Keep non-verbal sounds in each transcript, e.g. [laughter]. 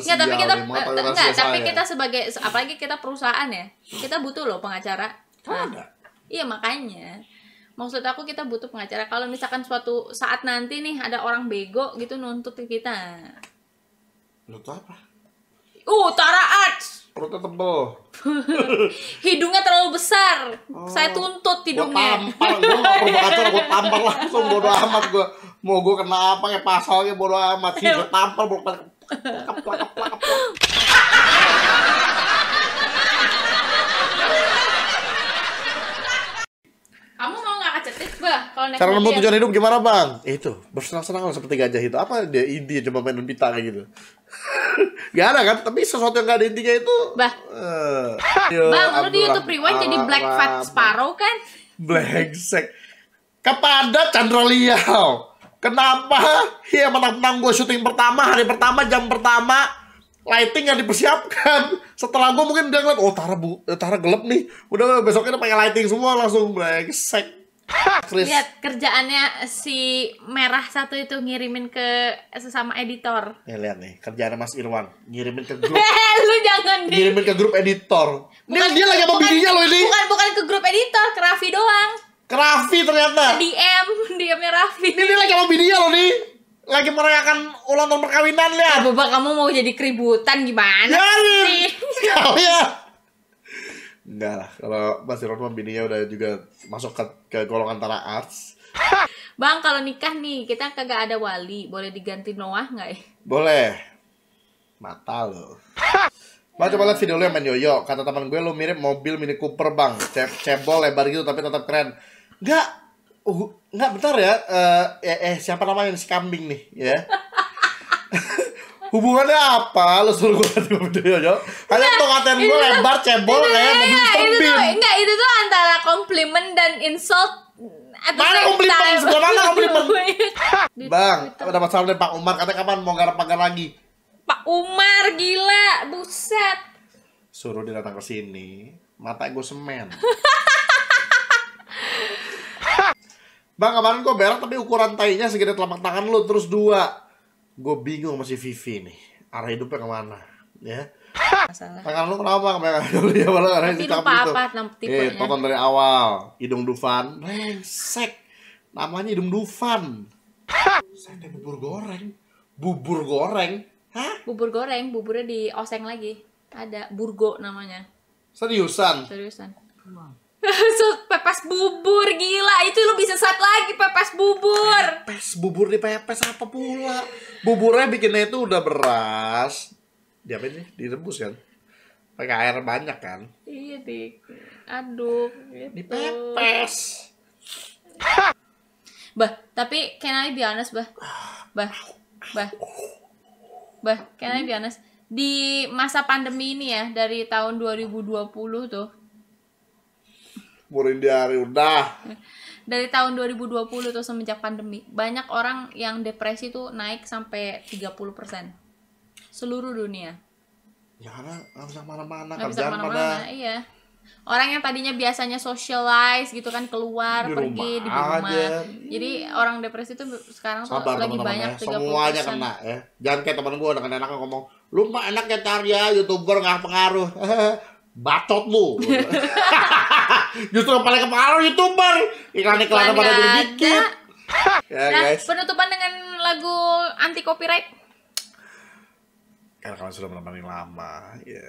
harus nggak, tapi kita enggak, enggak tapi ya? kita sebagai apalagi kita perusahaan ya kita butuh loh pengacara kan nah, iya makanya maksud aku kita butuh pengacara kalau misalkan suatu saat nanti nih ada orang bego gitu nuntut ke kita nuntut apa uh tara arts perutnya tebel [laughs] hidungnya terlalu besar oh, saya tuntut hidungnya gue tampar gue gak perlu gue tampar langsung bodo amat gue mau gue kena apa ya pasalnya bodo amat sih gue tampar kamu mau nggak kecetit, Bah? Kalau Cara nemu tujuan hidup gimana, Bang? Eh, itu, bersenang-senang seperti gajah itu. Apa dia ide coba mainan pita kayak gitu? [laughs] gak ada kan? Tapi sesuatu yang gak ada intinya itu... Bah. Uh, bang, lu di Youtube Rewind jadi Black Fat Sparrow kan? Black Sek. Kepada Chandra Liao. Kenapa? Ya menang-menang gue syuting pertama, hari pertama, jam pertama, lighting yang dipersiapkan. Setelah gue mungkin udah ngeliat, oh Tara, bu, eh, Tara gelap nih. Udah besoknya udah pakai lighting semua langsung brengsek. [laughs] Lihat kerjaannya si merah satu itu ngirimin ke sesama editor. Ya lihat nih kerjaannya Mas Irwan ngirimin ke grup. [laughs] lu jangan ngirimin ke grup editor. Bukan, dia lagi sama bininya lo ini. Bukan bukan ke grup editor, ke Raffi doang. Ke Raffi ternyata. DM, [laughs] DMnya Raffi. Ini, ini lagi sama bini loh nih. Lagi merayakan ulang tahun perkawinan lihat. Ya, Bapak kamu mau jadi keributan gimana ya, sih? Ya, ya. Enggak lah, kalau Mas Irfan bininya udah juga masuk ke, ke golongan tanah arts. Bang, kalau nikah nih, kita kagak ada wali. Boleh diganti Noah nggak ya? Boleh. Mata lo. Bang, coba lihat video lu yang main yoyo. Kata teman gue, lu mirip mobil Mini Cooper, Bang. cebol, lebar gitu, tapi tetap keren. Enggak. Uh, oh, enggak bentar ya. Uh, eh, eh siapa namanya si kambing nih, ya. [laughs] Hubungannya apa? Lo suruh gue tadi video yo. Hanya tuh ngatain gue lebar cebol kayak mobil tuh, Enggak, itu tuh antara komplimen dan insult mana komplimen sebelah mana komplimen [laughs] bang ada masalah dari Pak Umar katanya kapan mau garap pagar lagi Pak Umar gila buset suruh dia datang ke sini mata gue semen [laughs] Bang, kemarin gue berak tapi ukuran tainya segede telapak tangan lu terus dua. Gue bingung masih Vivi nih. Arah hidupnya kemana? Ya. Masalah. Tangan lu kenapa kebanyakan dulu ya malah arah itu apa apa Eh, iya, tonton dari awal. Hidung Dufan. Brengsek. Namanya hidung Dufan. Saya bubur goreng. Bubur goreng. Hah? Bubur goreng, buburnya di oseng lagi. Ada burgo namanya. Seriusan? Seriusan. Wow. [laughs] so, pepes bubur gila itu lu bisa saat lagi pepes bubur pepes bubur di pepes apa pula buburnya bikinnya itu udah beras dia apa direbus kan pakai air banyak kan iya di aduk gitu. dipepes bah tapi can I be honest bah bah bah bah can I be honest di masa pandemi ini ya dari tahun 2020 tuh murid hari udah dari tahun 2020 tuh semenjak pandemi banyak orang yang depresi tuh naik sampai 30% seluruh dunia ya karena nggak bisa mana mana kerjaan bisa mana iya orang yang tadinya biasanya socialize gitu kan keluar di pergi di rumah aja. jadi orang depresi tuh sekarang Sabar, tuh lagi temen banyak ya. semuanya kena ya jangan kayak teman gue anak-anak ngomong lu mah enak ya cari ya youtuber nggak pengaruh [laughs] bacot lu [laughs] justru yang paling kepala youtuber iklan iklan pada dikit ya, nah guys. penutupan dengan lagu anti copyright karena kalian sudah menemani lama ya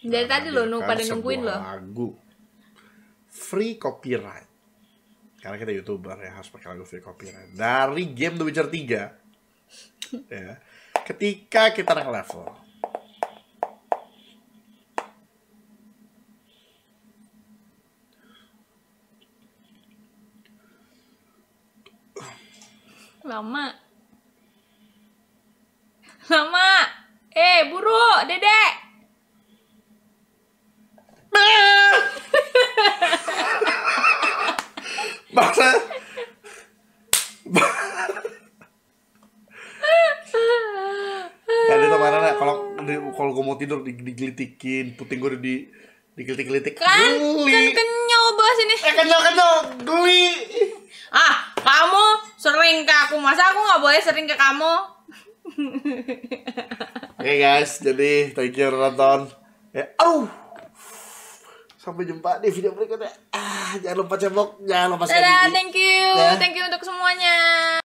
yeah. dari tadi lo nunggu pada nungguin lo lagu free copyright karena kita youtuber ya harus pakai lagu free copyright dari game The Witcher 3 [laughs] ya ketika kita naik level lama lama eh buru dedek bangsa [laughs] tuh mana teman kalau kalau gue mau tidur digelitikin, puting gue di digelitik gelitik kan, geli. kan kenyal bahas ini. Eh kenyal kenyal geli. Ah, kamu sering ke aku masa aku nggak boleh sering ke kamu oke okay guys jadi thank you nonton ya aduh sampai jumpa di video berikutnya ah jangan lupa cebok jangan lupa Dadah, thank you ya. thank you untuk semuanya